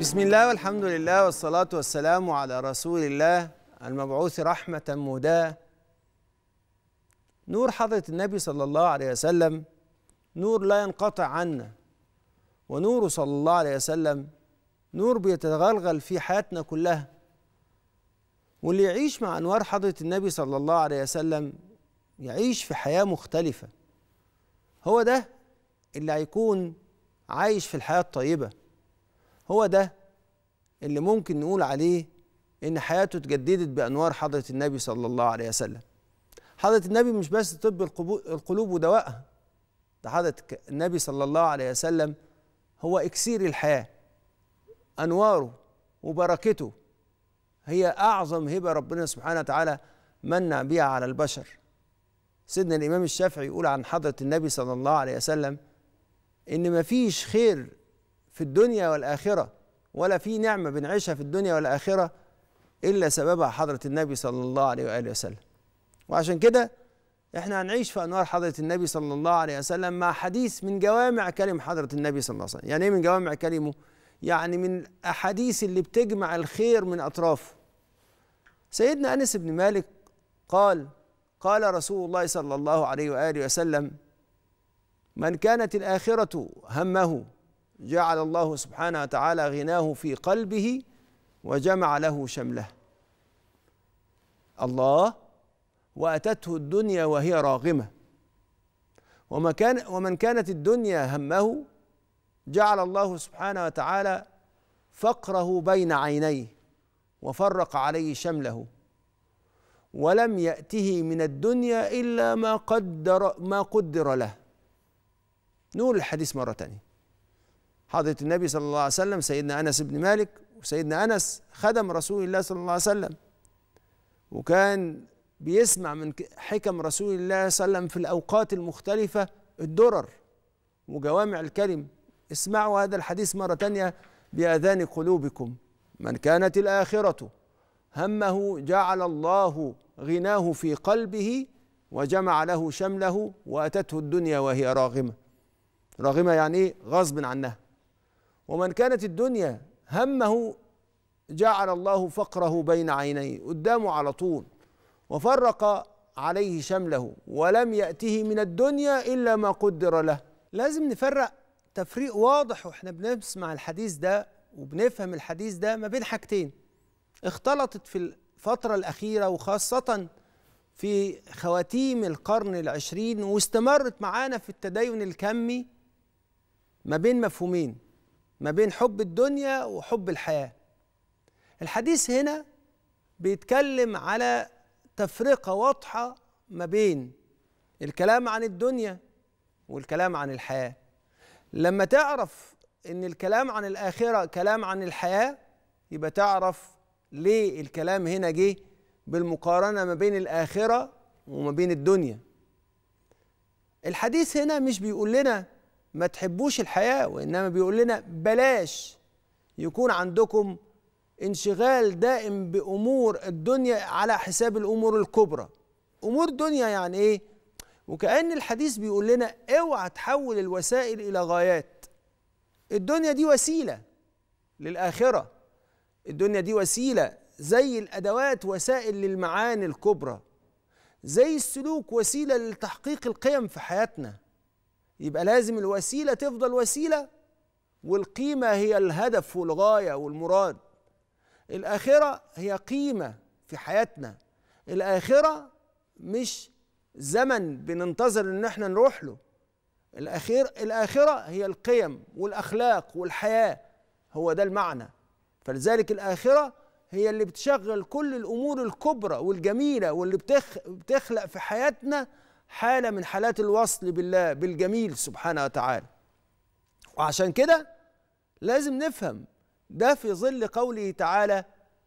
بسم الله والحمد لله والصلاة والسلام على رسول الله المبعوث رحمة مهداة نور حضرة النبي صلى الله عليه وسلم نور لا ينقطع عنا ونوره صلى الله عليه وسلم نور بيتغلغل في حياتنا كلها واللي يعيش مع أنوار حضرة النبي صلى الله عليه وسلم يعيش في حياة مختلفة هو ده اللي هيكون عايش في الحياة الطيبة هو ده اللي ممكن نقول عليه ان حياته اتجددت بانوار حضره النبي صلى الله عليه وسلم حضره النبي مش بس طب القلوب ودواءها ده حضره النبي صلى الله عليه وسلم هو اكسير الحياه انواره وبركته هي اعظم هبه ربنا سبحانه وتعالى منع بها على البشر سيدنا الامام الشافعي يقول عن حضره النبي صلى الله عليه وسلم ان مفيش خير في الدنيا والآخرة ولا في نعمة بنعيشها في الدنيا والآخرة إلا سببها حضرة النبي صلى الله عليه وآله وسلم وعشان كده احنا هنعيش في أنوار حضرة النبي صلى الله عليه وسلم مع حديث من جوامع كلم حضرة النبي صلى الله عليه وسلم يعني إيه من جوامع كلمه؟ يعني من الأحاديث اللي بتجمع الخير من أطرافه سيدنا أنس بن مالك قال قال رسول الله صلى الله عليه وآله وسلم من كانت الآخرة همه جعل الله سبحانه وتعالى غناه في قلبه وجمع له شمله الله واتته الدنيا وهي راغمه وما كان ومن كانت الدنيا همه جعل الله سبحانه وتعالى فقره بين عينيه وفرق عليه شمله ولم يأته من الدنيا إلا ما قدر ما قدر له نقول الحديث مرة ثانيه حضرة النبي صلى الله عليه وسلم سيدنا أنس بن مالك وسيدنا أنس خدم رسول الله صلى الله عليه وسلم وكان بيسمع من حكم رسول الله صلى الله عليه وسلم في الأوقات المختلفة الدرر وجوامع الكلم اسمعوا هذا الحديث مرة تانية بأذان قلوبكم من كانت الآخرة همه جعل الله غناه في قلبه وجمع له شمله وأتته الدنيا وهي راغمة راغمة يعني إيه غصب عنها ومن كانت الدنيا همه جعل الله فقره بين عينيه قدامه على طول وفرق عليه شمله ولم يأته من الدنيا إلا ما قدر له لازم نفرق تفريق واضح واحنا بنسمع الحديث ده وبنفهم الحديث ده ما بين حاجتين اختلطت في الفترة الأخيرة وخاصة في خواتيم القرن العشرين واستمرت معانا في التدين الكمي ما بين مفهومين ما بين حب الدنيا وحب الحياه الحديث هنا بيتكلم على تفرقه واضحه ما بين الكلام عن الدنيا والكلام عن الحياه لما تعرف ان الكلام عن الاخره كلام عن الحياه يبقى تعرف ليه الكلام هنا جه بالمقارنه ما بين الاخره وما بين الدنيا الحديث هنا مش بيقول لنا ما تحبوش الحياة وإنما بيقول لنا بلاش يكون عندكم انشغال دائم بأمور الدنيا على حساب الأمور الكبرى أمور دنيا يعني إيه؟ وكأن الحديث بيقول لنا اوعى تحول الوسائل إلى غايات الدنيا دي وسيلة للآخرة الدنيا دي وسيلة زي الأدوات وسائل للمعاني الكبرى زي السلوك وسيلة لتحقيق القيم في حياتنا يبقى لازم الوسيله تفضل وسيله والقيمه هي الهدف والغايه والمراد الاخره هي قيمه في حياتنا الاخره مش زمن بننتظر ان احنا نروح له الاخير الاخره هي القيم والاخلاق والحياه هو ده المعنى فلذلك الاخره هي اللي بتشغل كل الامور الكبرى والجميله واللي بتخلق في حياتنا حالة من حالات الوصل بالله بالجميل سبحانه وتعالى وعشان كده لازم نفهم ده في ظل قوله تعالى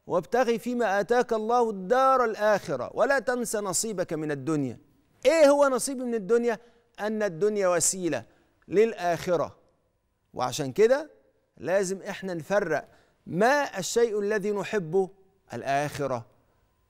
وابتغي فيما آتاك الله الدار الآخرة ولا تنس نصيبك من الدنيا إيه هو نصيب من الدنيا؟ أن الدنيا وسيلة للآخرة وعشان كده لازم إحنا نفرق ما الشيء الذي نحبه الآخرة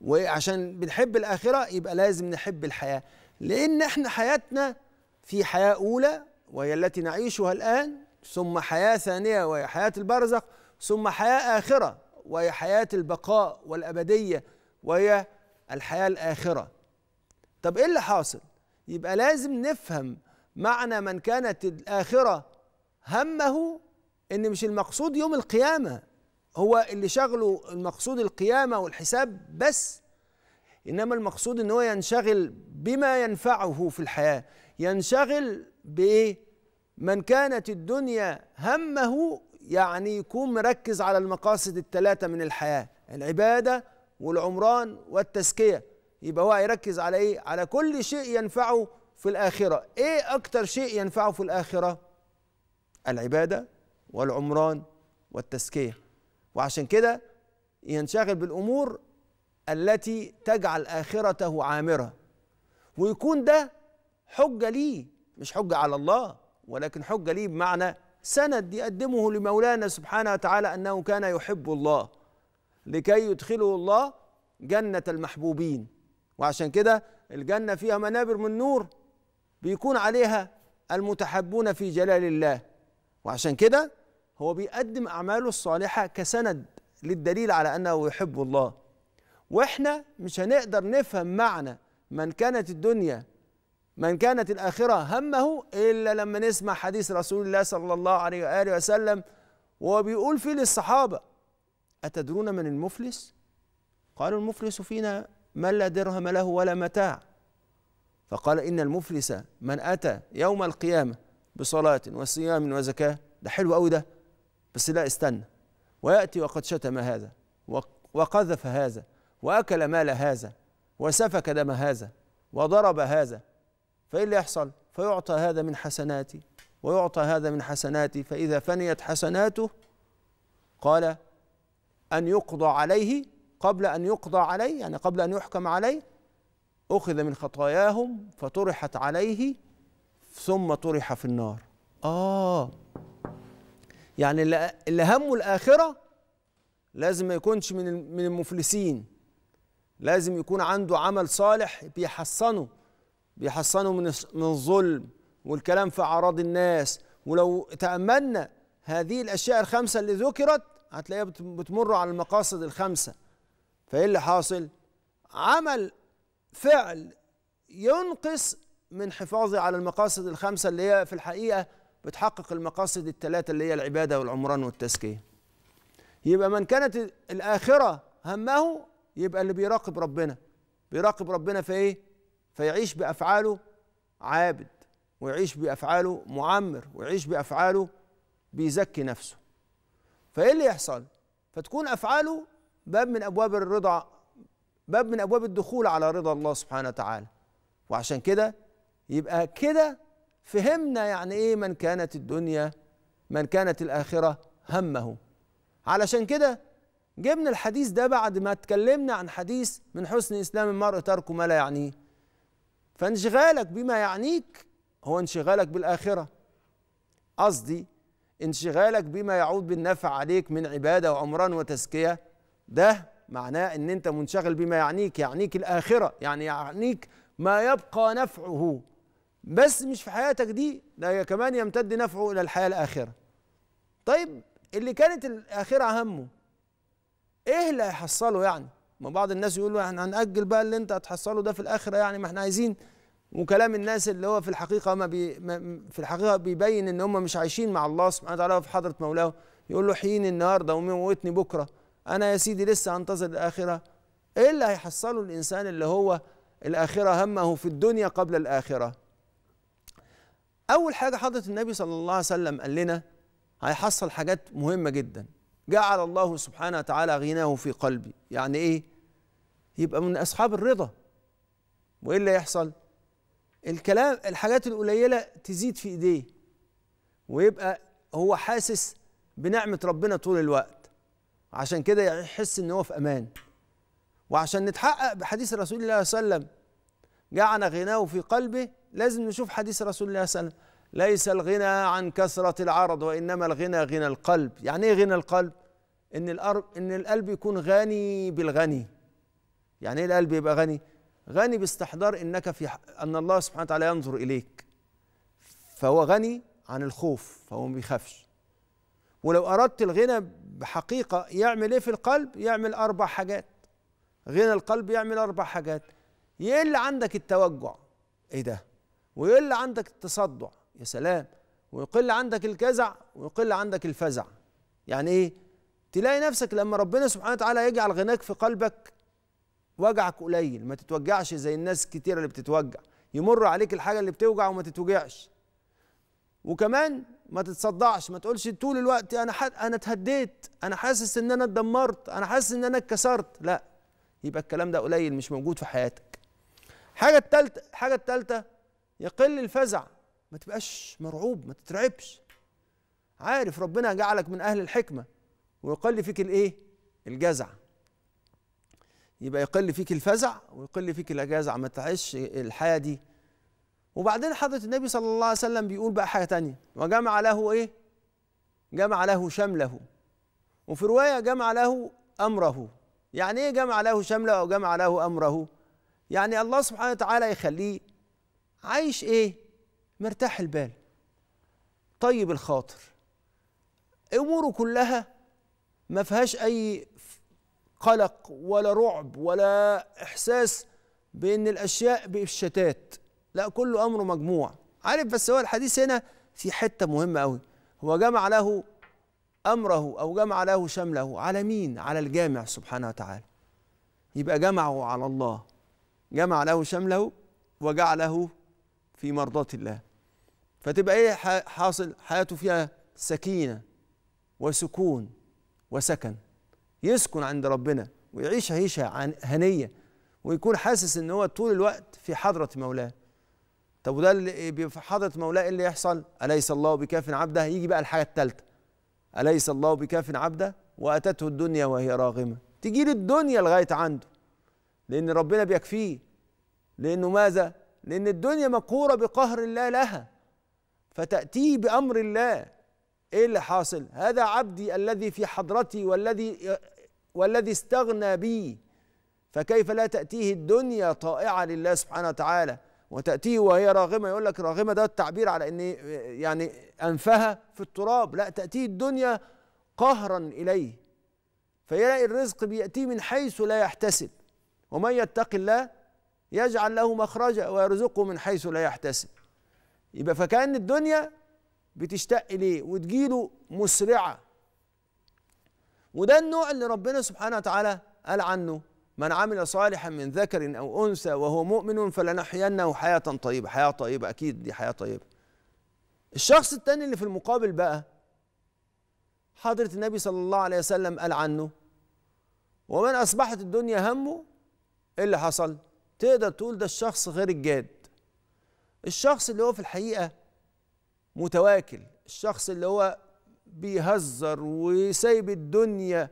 وعشان بنحب الآخرة يبقى لازم نحب الحياة لأن احنا حياتنا في حياة أولى وهي التي نعيشها الآن ثم حياة ثانية وهي حياة البرزخ ثم حياة آخرة وهي حياة البقاء والأبدية وهي الحياة الآخرة طب إيه اللي حاصل؟ يبقى لازم نفهم معنى من كانت الآخرة همه إن مش المقصود يوم القيامة هو اللي شغله المقصود القيامة والحساب بس انما المقصود ان هو ينشغل بما ينفعه في الحياه ينشغل بايه من كانت الدنيا همه يعني يكون مركز على المقاصد الثلاثه من الحياه العباده والعمران والتزكيه يبقى هو هيركز على ايه على كل شيء ينفعه في الاخره ايه اكتر شيء ينفعه في الاخره العباده والعمران والتزكيه وعشان كده ينشغل بالامور التي تجعل اخرته عامره ويكون ده حجه ليه مش حجه على الله ولكن حجه ليه بمعنى سند يقدمه لمولانا سبحانه وتعالى انه كان يحب الله لكي يدخله الله جنه المحبوبين وعشان كده الجنه فيها منابر من نور بيكون عليها المتحبون في جلال الله وعشان كده هو بيقدم اعماله الصالحه كسند للدليل على انه يحب الله واحنا مش هنقدر نفهم معنى من كانت الدنيا من كانت الآخرة همه إلا لما نسمع حديث رسول الله صلى الله عليه وآله وسلم وهو بيقول فيه للصحابة أتدرون من المفلس؟ قالوا المفلس فينا من لا درهم له ولا متاع فقال إن المفلس من أتى يوم القيامة بصلاة وصيام وزكاة ده حلو قوي ده بس لا استنى ويأتي وقد شتم هذا وقذف هذا وأكل مال هذا وسفك دم هذا وضرب هذا فإيه اللي يحصل فيعطى هذا من حسناتي ويعطى هذا من حسناتي فإذا فنيت حسناته قال أن يقضى عليه قبل أن يقضى عليه يعني قبل أن يحكم عليه أخذ من خطاياهم فطرحت عليه ثم طرح في النار آه يعني اللي همه الآخرة لازم ما يكونش من من المفلسين لازم يكون عنده عمل صالح بيحصنه بيحصنه من من الظلم والكلام في أعراض الناس ولو تأملنا هذه الأشياء الخمسة اللي ذكرت هتلاقيها بتمر على المقاصد الخمسة فإيه اللي حاصل؟ عمل فعل ينقص من حفاظي على المقاصد الخمسة اللي هي في الحقيقة بتحقق المقاصد الثلاثة اللي هي العبادة والعمران والتزكية يبقى من كانت الآخرة همه يبقى اللي بيراقب ربنا بيراقب ربنا في ايه فيعيش بافعاله عابد ويعيش بافعاله معمر ويعيش بافعاله بيزكي نفسه فايه اللي يحصل فتكون افعاله باب من ابواب الرضا باب من ابواب الدخول على رضا الله سبحانه وتعالى وعشان كده يبقى كده فهمنا يعني ايه من كانت الدنيا من كانت الاخره همه علشان كده جبنا الحديث ده بعد ما اتكلمنا عن حديث من حسن اسلام المرء ترك ما لا يعنيه فانشغالك بما يعنيك هو انشغالك بالاخره قصدي انشغالك بما يعود بالنفع عليك من عباده وعمران وتزكيه ده معناه ان انت منشغل بما يعنيك يعنيك الاخره يعني يعنيك ما يبقى نفعه بس مش في حياتك دي ده كمان يمتد نفعه الى الحياه الاخره طيب اللي كانت الاخره همه ايه اللي هيحصله يعني ما بعض الناس يقولوا احنا هنأجل بقى اللي انت هتحصله ده في الاخره يعني ما احنا عايزين وكلام الناس اللي هو في الحقيقه ما بي ما في الحقيقه بيبين ان هم مش عايشين مع الله سبحانه وتعالى في حضره مولاه يقول له حين النهارده وموتني بكره انا يا سيدي لسه هنتظر الاخره ايه اللي هيحصله الانسان اللي هو الاخره همه في الدنيا قبل الاخره اول حاجه حضره النبي صلى الله عليه وسلم قال لنا هيحصل حاجات مهمه جدا جعل الله سبحانه وتعالى غناه في قلبي يعني ايه يبقى من اصحاب الرضا وايه اللي يحصل الكلام الحاجات القليله تزيد في ايديه ويبقى هو حاسس بنعمه ربنا طول الوقت عشان كده يحس ان هو في امان وعشان نتحقق بحديث رسول الله صلى الله عليه وسلم جعل غناه في قلبه لازم نشوف حديث رسول الله صلى الله عليه وسلم ليس الغنى عن كثرة العرض وإنما الغنى غنى القلب يعني إيه غنى القلب ان القلب ان القلب يكون غني بالغني يعني ايه القلب يبقى غني غني باستحضار انك في ان الله سبحانه وتعالى ينظر اليك فهو غني عن الخوف فهو ما بيخافش ولو اردت الغنى بحقيقه يعمل ايه في القلب يعمل اربع حاجات غنى القلب يعمل اربع حاجات يقل عندك التوجع ايه ده ويقل عندك التصدع يا سلام ويقل عندك الجزع ويقل عندك الفزع يعني ايه تلاقي نفسك لما ربنا سبحانه وتعالى يجعل غناك في قلبك وجعك قليل ما تتوجعش زي الناس كتير اللي بتتوجع يمر عليك الحاجة اللي بتوجع وما تتوجعش وكمان ما تتصدعش ما تقولش طول الوقت انا حد انا اتهديت انا حاسس ان انا اتدمرت انا حاسس ان انا اتكسرت لا يبقى الكلام ده قليل مش موجود في حياتك حاجه التالتة حاجه التالتة يقل الفزع ما تبقاش مرعوب ما تترعبش عارف ربنا جعلك من اهل الحكمه ويقل فيك الايه الجزع يبقى يقل فيك الفزع ويقل فيك الجزع ما تعيش الحياه دي وبعدين حضرة النبي صلى الله عليه وسلم بيقول بقى حاجه تانية وجمع له ايه جمع له شمله وفي روايه جمع له امره يعني ايه جمع له شمله او جمع له امره يعني الله سبحانه وتعالى يخليه عايش ايه مرتاح البال طيب الخاطر اموره كلها ما فيهاش اي قلق ولا رعب ولا احساس بان الاشياء بالشتات لا كله امره مجموع عارف بس هو الحديث هنا في حته مهمه قوي هو جمع له امره او جمع له شمله على مين على الجامع سبحانه وتعالى يبقى جمعه على الله جمع له شمله وجعله في مرضات الله فتبقى ايه حاصل حياته فيها سكينه وسكون وسكن يسكن عند ربنا ويعيش عيشة هنية ويكون حاسس ان هو طول الوقت في حضرة مولاه طب وده اللي إيه، في حضرة مولاه ايه اللي يحصل أليس الله بكاف عبده يجي بقى الحاجة الثالثة أليس الله بكاف عبده وأتته الدنيا وهي راغمة تجي له الدنيا لغاية عنده لأن ربنا بيكفيه لأنه ماذا؟ لأن الدنيا مقهورة بقهر الله لها فتأتيه بأمر الله ايه اللي حاصل هذا عبدي الذي في حضرتي والذي والذي استغنى بي فكيف لا تأتيه الدنيا طائعة لله سبحانه وتعالى وتأتيه وهي راغمة يقول لك راغمة ده التعبير على أن يعني أنفها في التراب لا تأتيه الدنيا قهرا إليه فيلاقي الرزق بيأتيه من حيث لا يحتسب ومن يتق الله يجعل له مخرجا ويرزقه من حيث لا يحتسب يبقى فكأن الدنيا بتشتاق ليه وتجيله مسرعه وده النوع اللي ربنا سبحانه وتعالى قال عنه من عمل صالحا من ذكر او انثى وهو مؤمن فلنحيينه حياه طيبه حياه طيبه اكيد دي حياه طيبه الشخص التاني اللي في المقابل بقى حضره النبي صلى الله عليه وسلم قال عنه ومن اصبحت الدنيا همه ايه اللي حصل تقدر تقول ده الشخص غير الجاد الشخص اللي هو في الحقيقه متواكل الشخص اللي هو بيهزر وسايب الدنيا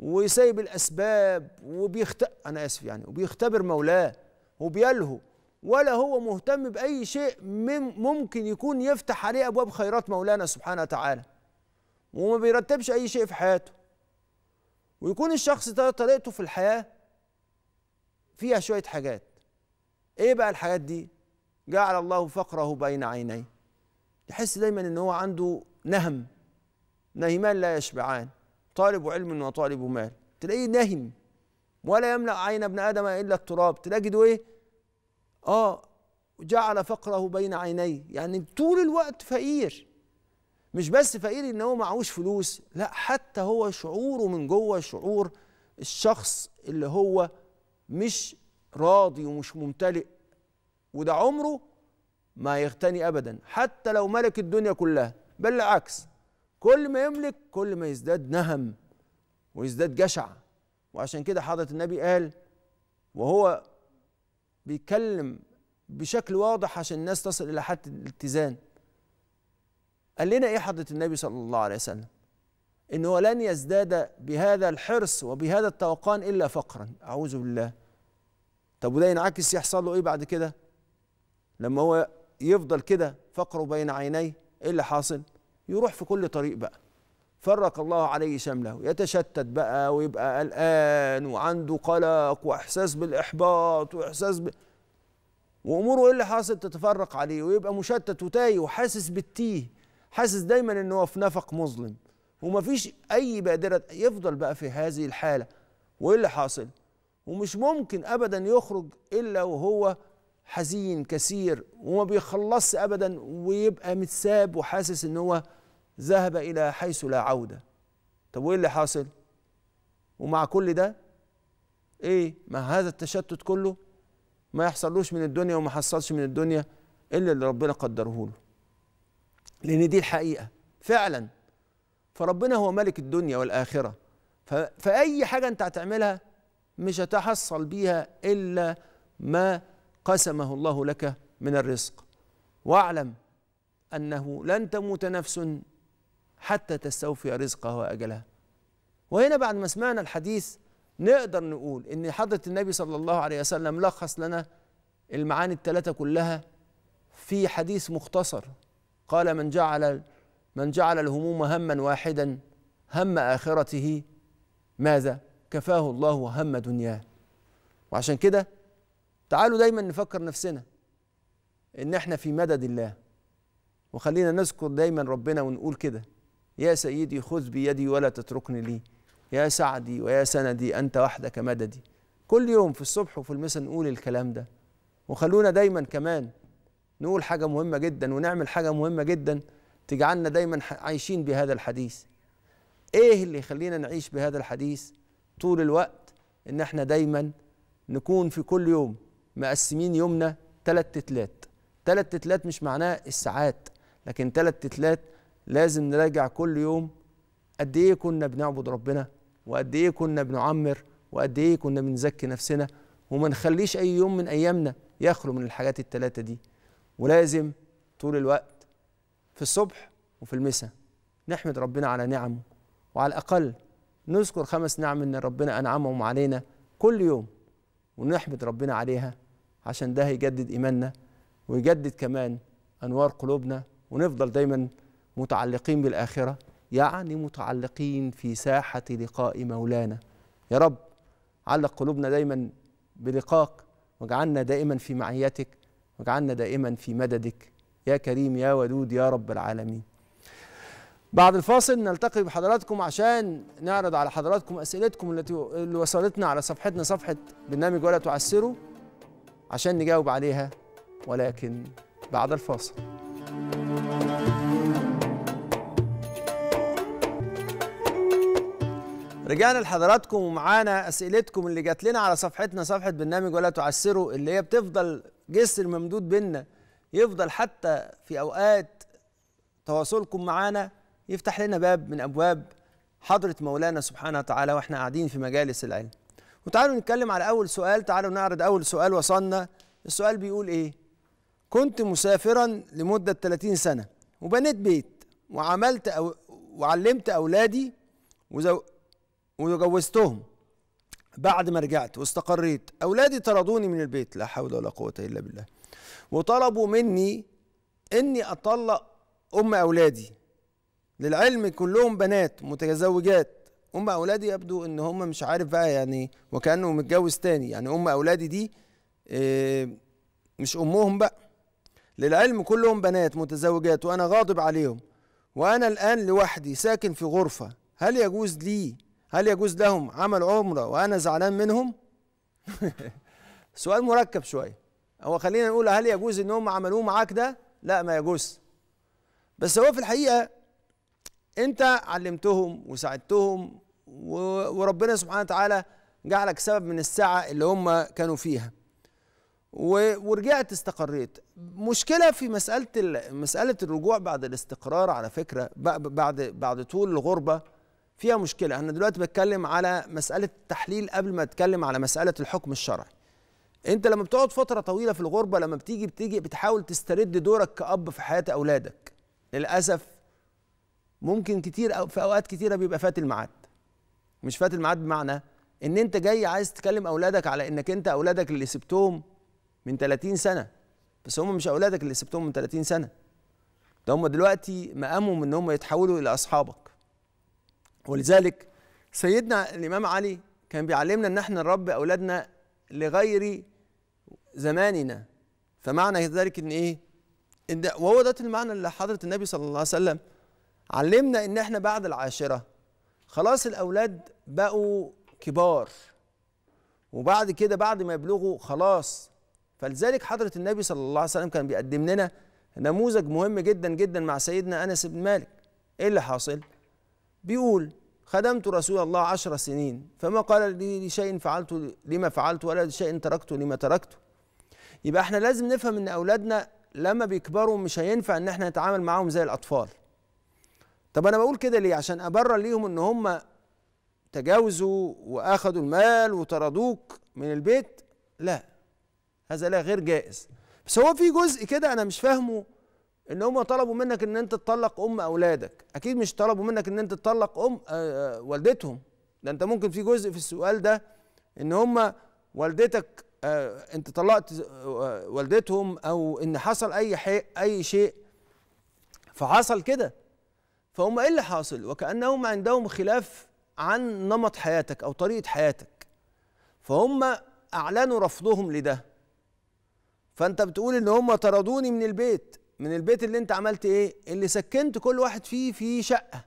وسايب الأسباب وبيخت أنا آسف يعني وبيختبر مولاه وبيلهو ولا هو مهتم بأي شيء ممكن يكون يفتح عليه أبواب خيرات مولانا سبحانه وتعالى وما بيرتبش أي شيء في حياته ويكون الشخص ده طريقته في الحياة فيها شوية حاجات إيه بقى الحاجات دي؟ جعل الله فقره بين عينيه تحس دايما ان هو عنده نهم نهمان لا يشبعان طالب علم وطالب مال تلاقيه نهم ولا يملا عين ابن ادم الا التراب تجده ايه اه جعل فقره بين عينيه يعني طول الوقت فقير مش بس فقير ان هو معهوش فلوس لا حتى هو شعوره من جوه شعور الشخص اللي هو مش راضي ومش ممتلئ وده عمره ما يغتني ابدا حتى لو ملك الدنيا كلها بل العكس كل ما يملك كل ما يزداد نهم ويزداد جشع وعشان كده حضره النبي قال وهو بيتكلم بشكل واضح عشان الناس تصل الى حد الاتزان قال لنا ايه حضره النبي صلى الله عليه وسلم انه لن يزداد بهذا الحرص وبهذا التوقان الا فقرا اعوذ بالله طب وده ينعكس يحصل له ايه بعد كده لما هو يفضل كده فقره بين عينيه ايه اللي حاصل يروح في كل طريق بقى فرق الله عليه شمله يتشتت بقى ويبقى قلقان وعنده قلق واحساس بالاحباط واحساس ب... واموره ايه اللي حاصل تتفرق عليه ويبقى مشتت وتايه وحاسس بالتيه حاسس دايما ان هو في نفق مظلم ومفيش اي بادره يفضل بقى في هذه الحاله وايه اللي حاصل ومش ممكن ابدا يخرج الا وهو حزين كثير وما بيخلص ابدا ويبقى متساب وحاسس ان هو ذهب الى حيث لا عوده طب وايه اللي حاصل ومع كل ده ايه مع هذا التشتت كله ما يحصلوش من الدنيا وما حصلش من الدنيا الا اللي ربنا قدره له لان دي الحقيقه فعلا فربنا هو ملك الدنيا والاخره فاي حاجه انت هتعملها مش هتحصل بيها الا ما قسمه الله لك من الرزق واعلم انه لن تموت نفس حتى تستوفي رزقها واجلها وهنا بعد ما سمعنا الحديث نقدر نقول ان حضره النبي صلى الله عليه وسلم لخص لنا المعاني الثلاثه كلها في حديث مختصر قال من جعل من جعل الهموم هما واحدا هم اخرته ماذا كفاه الله هم دنياه وعشان كده تعالوا دايما نفكر نفسنا ان احنا في مدد الله وخلينا نذكر دايما ربنا ونقول كده يا سيدي خذ بيدي ولا تتركني لي يا سعدي ويا سندي انت وحدك مددي كل يوم في الصبح وفي المساء نقول الكلام ده وخلونا دايما كمان نقول حاجه مهمه جدا ونعمل حاجه مهمه جدا تجعلنا دايما عايشين بهذا الحديث ايه اللي يخلينا نعيش بهذا الحديث طول الوقت ان احنا دايما نكون في كل يوم مقسمين يومنا تلات تتلات تلات تتلات مش معناها الساعات لكن تلات تتلات لازم نراجع كل يوم قد ايه كنا بنعبد ربنا وقد ايه كنا بنعمر وقد ايه كنا بنزكي نفسنا وما نخليش اي يوم من ايامنا يخلو من الحاجات التلاته دي ولازم طول الوقت في الصبح وفي المساء نحمد ربنا على نعمه وعلى الاقل نذكر خمس نعم ان ربنا انعمهم علينا كل يوم ونحمد ربنا عليها عشان ده هيجدد إيماننا ويجدد كمان أنوار قلوبنا ونفضل دايما متعلقين بالآخرة يعني متعلقين في ساحة لقاء مولانا يا رب علق قلوبنا دايما بلقاك واجعلنا دائما في معيتك واجعلنا دائما في مددك يا كريم يا ودود يا رب العالمين بعد الفاصل نلتقي بحضراتكم عشان نعرض على حضراتكم اسئلتكم التي اللي وصلتنا على صفحتنا صفحه برنامج ولا تعسروا عشان نجاوب عليها ولكن بعد الفاصل رجعنا لحضراتكم ومعانا اسئلتكم اللي جات لنا على صفحتنا صفحه برنامج ولا تعسروا اللي هي بتفضل جسر ممدود بينا يفضل حتى في اوقات تواصلكم معانا يفتح لنا باب من ابواب حضره مولانا سبحانه وتعالى واحنا قاعدين في مجالس العلم وتعالوا نتكلم على أول سؤال تعالوا نعرض أول سؤال وصلنا السؤال بيقول إيه كنت مسافرا لمدة 30 سنة وبنيت بيت وعملت أو وعلمت أولادي وجوزتهم بعد ما رجعت واستقريت أولادي طردوني من البيت لا حول ولا قوة إلا بالله وطلبوا مني إني أطلق أم أولادي للعلم كلهم بنات متزوجات ام اولادي يبدو ان هم مش عارف بقى يعني وكانه متجوز تاني يعني ام اولادي دي آه، مش امهم بقى للعلم كلهم بنات متزوجات وانا غاضب عليهم وانا الان لوحدي ساكن في غرفه هل يجوز لي هل يجوز لهم عمل عمره وانا زعلان منهم سؤال مركب شويه هو خلينا نقول هل يجوز ان هم عملوه معاك ده لا ما يجوز بس هو في الحقيقه انت علمتهم وساعدتهم وربنا سبحانه وتعالى جعلك سبب من الساعة اللي هم كانوا فيها ورجعت استقريت مشكلة في مسألة مسألة الرجوع بعد الاستقرار على فكرة بعد بعد طول الغربة فيها مشكلة أنا دلوقتي بتكلم على مسألة التحليل قبل ما أتكلم على مسألة الحكم الشرعي أنت لما بتقعد فترة طويلة في الغربة لما بتيجي بتيجي بتحاول تسترد دورك كأب في حياة أولادك للأسف ممكن كتير في أوقات كتيرة بيبقى فات الميعاد مش فات الميعاد بمعنى ان انت جاي عايز تكلم اولادك على انك انت اولادك اللي سبتهم من 30 سنه بس هم مش اولادك اللي سبتهم من 30 سنه ده هم دلوقتي مقامهم ان هم يتحولوا الى اصحابك ولذلك سيدنا الامام علي كان بيعلمنا ان احنا نربي اولادنا لغير زماننا فمعنى ذلك ان ايه إن وهو ده المعنى اللي حضره النبي صلى الله عليه وسلم علمنا ان احنا بعد العاشره خلاص الاولاد بقوا كبار وبعد كده بعد ما يبلغوا خلاص فلذلك حضره النبي صلى الله عليه وسلم كان بيقدم لنا نموذج مهم جدا جدا مع سيدنا انس بن مالك ايه اللي حاصل بيقول خدمت رسول الله عشر سنين فما قال لي لشيء فعلته لما فعلت ولا لشيء تركته لما تركته يبقى احنا لازم نفهم ان اولادنا لما بيكبروا مش هينفع ان احنا نتعامل معاهم زي الاطفال طب انا بقول كده ليه عشان ابرر ليهم ان هم تجاوزوا واخذوا المال وطردوك من البيت لا هذا لا غير جائز بس هو في جزء كده انا مش فاهمه ان هم طلبوا منك ان انت تطلق ام اولادك اكيد مش طلبوا منك ان انت تطلق ام آه، آه، والدتهم ده انت ممكن في جزء في السؤال ده ان هم والدتك آه، انت طلقت والدتهم او ان حصل اي حي اي شيء فحصل كده فهم ايه اللي حاصل وكانهم عندهم خلاف عن نمط حياتك او طريقه حياتك فهم اعلنوا رفضهم لده فانت بتقول ان هم طردوني من البيت من البيت اللي انت عملت ايه اللي سكنت كل واحد فيه في شقه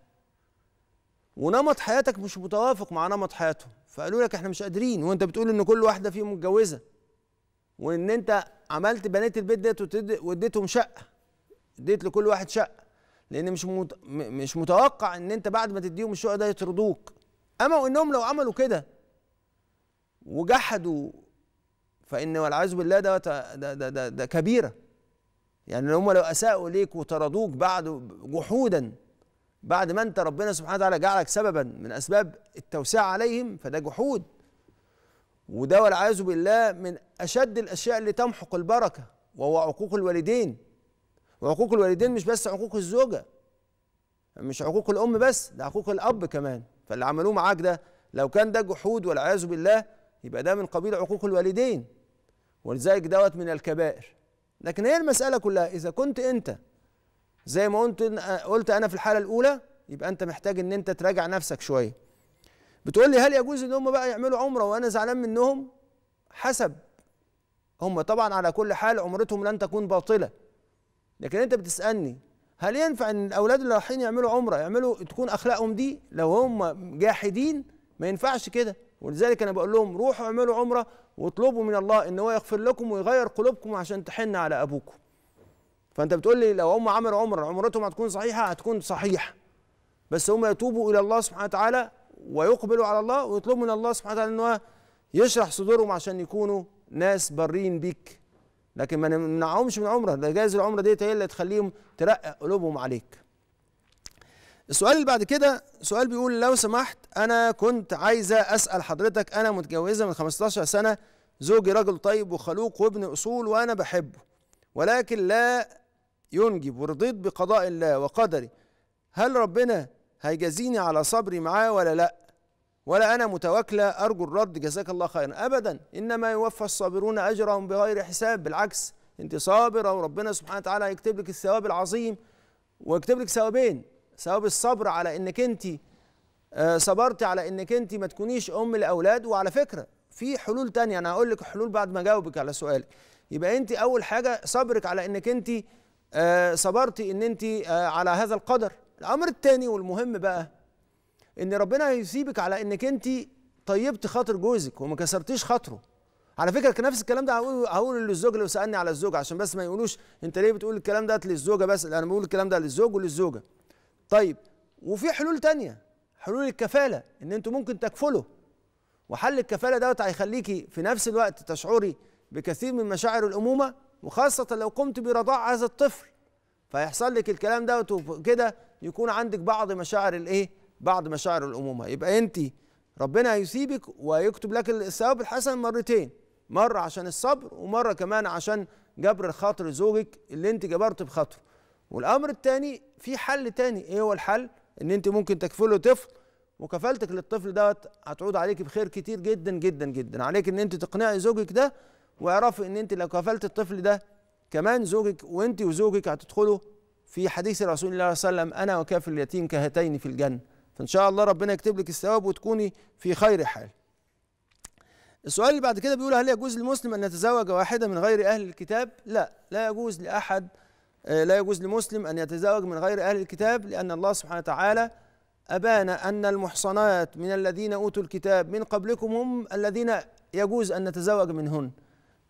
ونمط حياتك مش متوافق مع نمط حياتهم فقالوا لك احنا مش قادرين وانت بتقول ان كل واحده فيهم متجوزه وان انت عملت بنيت البيت ديت واديتهم شقه اديت لكل واحد شقه لان مش مت... مش متوقع ان انت بعد ما تديهم الشقه ده يطردوك اما وانهم لو عملوا كده وجحدوا فان والعياذ بالله ده ده, ده ده ده كبيره يعني هم لو اساءوا ليك وطردوك بعد جحودا بعد ما انت ربنا سبحانه وتعالى جعلك سببا من اسباب التوسعه عليهم فده جحود وده والعياذ بالله من اشد الاشياء اللي تمحق البركه وهو عقوق الوالدين وحقوق الوالدين مش بس حقوق الزوجه مش حقوق الام بس ده حقوق الاب كمان فاللي عملوه معاك ده لو كان ده جحود والعياذ بالله يبقى ده من قبيل حقوق الوالدين ولذلك دوت من الكبائر لكن هي المساله كلها اذا كنت انت زي ما قلت قلت انا في الحاله الاولى يبقى انت محتاج ان انت تراجع نفسك شويه بتقول لي هل يجوز ان هم بقى يعملوا عمره وانا زعلان منهم حسب هم طبعا على كل حال عمرتهم لن تكون باطله لكن انت بتسالني هل ينفع ان الاولاد اللي رايحين يعملوا عمره يعملوا تكون اخلاقهم دي لو هم جاحدين ما ينفعش كده ولذلك انا بقول لهم روحوا اعملوا عمره واطلبوا من الله ان هو يغفر لكم ويغير قلوبكم عشان تحن على ابوكم فانت بتقول لي لو هم عملوا عمره عمرتهم هتكون صحيحه هتكون صحيحه بس هم يتوبوا الى الله سبحانه وتعالى ويقبلوا على الله ويطلبوا من الله سبحانه وتعالى ان هو يشرح صدورهم عشان يكونوا ناس برين بيك لكن ما نمنعهمش من عمره ده جايز العمره ديت هي اللي تخليهم ترقق قلوبهم عليك السؤال اللي بعد كده سؤال بيقول لو سمحت انا كنت عايزه اسال حضرتك انا متجوزه من 15 سنه زوجي رجل طيب وخلوق وابن اصول وانا بحبه ولكن لا ينجب ورضيت بقضاء الله وقدري هل ربنا هيجازيني على صبري معاه ولا لا ولا أنا متواكلة أرجو الرد جزاك الله خيرا أبدا إنما يوفى الصابرون أجرهم بغير حساب بالعكس أنت صابرة وربنا سبحانه وتعالى يكتب لك الثواب العظيم ويكتب لك ثوابين ثواب الصبر على إنك أنت آه، صبرت على إنك أنت ما تكونيش أم لأولاد وعلى فكرة في حلول تانية أنا هقول لك حلول بعد ما أجاوبك على سؤالك يبقى أنت أول حاجة صبرك على إنك أنت آه، صبرتي إن أنت آه، على هذا القدر الأمر الثاني والمهم بقى ان ربنا يثيبك على انك انت طيبت خاطر جوزك وما كسرتيش خاطره على فكره كان نفس الكلام ده هقوله هقول للزوج لو سالني على الزوج عشان بس ما يقولوش انت ليه بتقول الكلام ده للزوجه بس انا بقول الكلام ده للزوج وللزوجه طيب وفي حلول تانية حلول الكفاله ان انتوا ممكن تكفلوا وحل الكفاله دوت هيخليكي في نفس الوقت تشعري بكثير من مشاعر الامومه وخاصه لو قمت برضاع هذا الطفل فيحصل لك الكلام دوت وكده يكون عندك بعض مشاعر الايه بعض مشاعر الامومه يبقى انت ربنا هيسيبك ويكتب لك الثواب الحسن مرتين مره عشان الصبر ومره كمان عشان جبر خاطر زوجك اللي انت جبرت بخاطره والامر الثاني في حل ثاني ايه هو الحل ان انت ممكن تكفله طفل وكفالتك للطفل دوت هتعود عليك بخير كتير جدا جدا جدا عليك ان انت تقنعي زوجك ده واعرفي ان انت لو كفلت الطفل ده كمان زوجك وانت وزوجك هتدخلوا في حديث رسول الله صلى الله عليه وسلم انا وكافل اليتيم كهتين في الجنه فان شاء الله ربنا يكتب لك الثواب وتكوني في خير حال السؤال اللي بعد كده بيقول هل يجوز للمسلم ان يتزوج واحده من غير اهل الكتاب لا لا يجوز لاحد آه، لا يجوز لمسلم ان يتزوج من غير اهل الكتاب لان الله سبحانه وتعالى ابان ان المحصنات من الذين اوتوا الكتاب من قبلكم هم الذين يجوز ان نتزوج منهن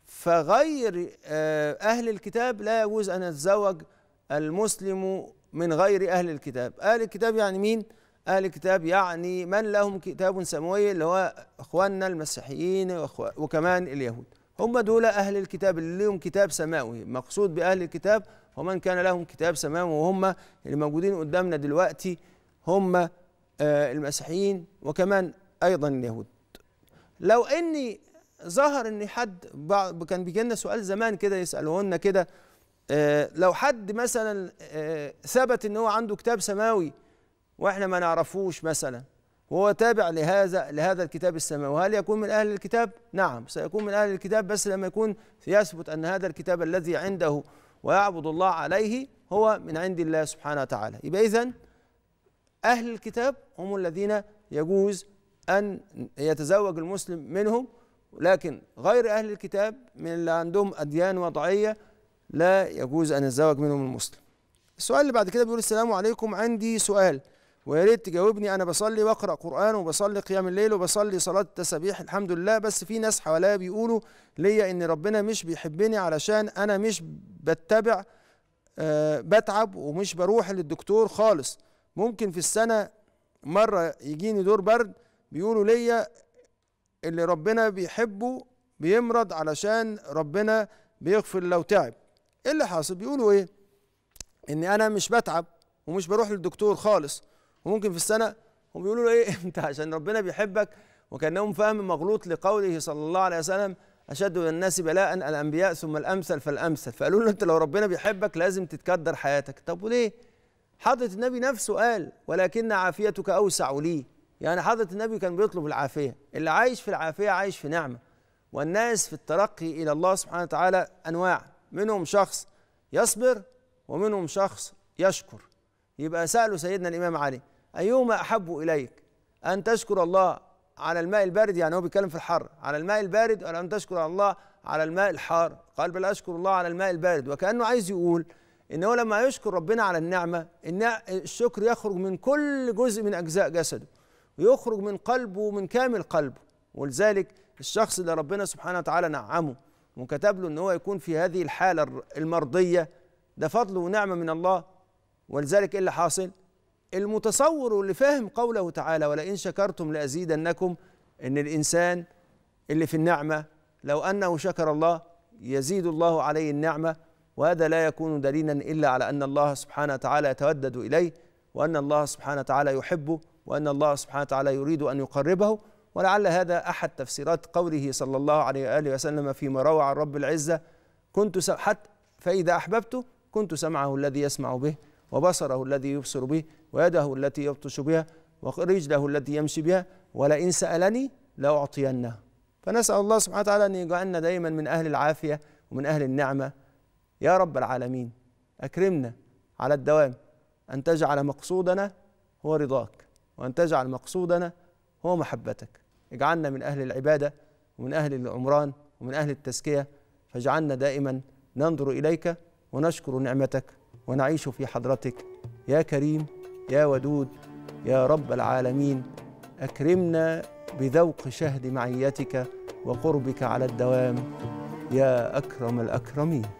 فغير آه، اهل الكتاب لا يجوز ان يتزوج المسلم من غير اهل الكتاب اهل الكتاب يعني مين أهل الكتاب يعني من لهم كتاب سماوي اللي هو إخواننا المسيحيين وكمان اليهود هم دول أهل الكتاب اللي لهم كتاب سماوي مقصود بأهل الكتاب ومن كان لهم كتاب سماوي وهم اللي موجودين قدامنا دلوقتي هم آه، المسيحيين وكمان أيضا اليهود لو إني ظهر إن حد كان بيجي لنا سؤال زمان كده يسألوه لنا كده آه، لو حد مثلا آه، ثبت إن هو عنده كتاب سماوي واحنا ما نعرفوش مثلا وهو تابع لهذا لهذا الكتاب السماوي وهل يكون من اهل الكتاب؟ نعم سيكون من اهل الكتاب بس لما يكون يثبت ان هذا الكتاب الذي عنده ويعبد الله عليه هو من عند الله سبحانه وتعالى يبقى اذا اهل الكتاب هم الذين يجوز ان يتزوج المسلم منهم لكن غير اهل الكتاب من اللي عندهم اديان وضعيه لا يجوز ان يتزوج منهم المسلم السؤال اللي بعد كده بيقول السلام عليكم عندي سؤال ويا ريت تجاوبني انا بصلي واقرا قران وبصلي قيام الليل وبصلي صلاه التسبيح الحمد لله بس في ناس حواليا بيقولوا ليا ان ربنا مش بيحبني علشان انا مش بتبع أه بتعب ومش بروح للدكتور خالص ممكن في السنه مره يجيني دور برد بيقولوا ليا اللي ربنا بيحبه بيمرض علشان ربنا بيغفر لو تعب ايه اللي حاصل بيقولوا ايه ان انا مش بتعب ومش بروح للدكتور خالص وممكن في السنه هم بيقولوا له ايه انت عشان ربنا بيحبك وكانهم فهم مغلوط لقوله صلى الله عليه وسلم اشد الناس بلاء الانبياء ثم الامثل فالامثل فقالوا له انت لو ربنا بيحبك لازم تتكدر حياتك طب وليه حضره النبي نفسه قال ولكن عافيتك اوسع لي يعني حضره النبي كان بيطلب العافيه اللي عايش في العافيه عايش في نعمه والناس في الترقي الى الله سبحانه وتعالى انواع منهم شخص يصبر ومنهم شخص يشكر يبقى ساله سيدنا الامام علي أيهما أحب إليك أن تشكر الله على الماء البارد يعني هو بيتكلم في الحر على الماء البارد ولا أن تشكر الله على الماء الحار قال بل أشكر الله على الماء البارد وكأنه عايز يقول إن هو لما يشكر ربنا على النعمة إن الشكر يخرج من كل جزء من أجزاء جسده ويخرج من قلبه من كامل قلبه ولذلك الشخص اللي ربنا سبحانه وتعالى نعمه وكتب له إن هو يكون في هذه الحالة المرضية ده فضل ونعمة من الله ولذلك إيه اللي حاصل؟ المتصور واللي فاهم قوله تعالى ولئن شكرتم لأزيدنكم إن الإنسان اللي في النعمة لو أنه شكر الله يزيد الله عليه النعمة وهذا لا يكون دليلا إلا على أن الله سبحانه وتعالى يتودد إليه وأن الله سبحانه وتعالى يحبه وأن الله سبحانه وتعالى يريد أن يقربه ولعل هذا أحد تفسيرات قوله صلى الله عليه وآله وسلم فيما روى عن رب العزة كنت حتى فإذا أحببته كنت سمعه الذي يسمع به وبصره الذي يبصر به ويده التي يبطش بها ورجله التي يمشي بها ولئن سألني لأعطينه فنسأل الله سبحانه وتعالى أن يجعلنا دايما من أهل العافية ومن أهل النعمة يا رب العالمين أكرمنا على الدوام أن تجعل مقصودنا هو رضاك وأن تجعل مقصودنا هو محبتك اجعلنا من أهل العبادة ومن أهل العمران ومن أهل التزكية فاجعلنا دائما ننظر إليك ونشكر نعمتك ونعيش في حضرتك يا كريم يا ودود يا رب العالمين اكرمنا بذوق شهد معيتك وقربك على الدوام يا اكرم الاكرمين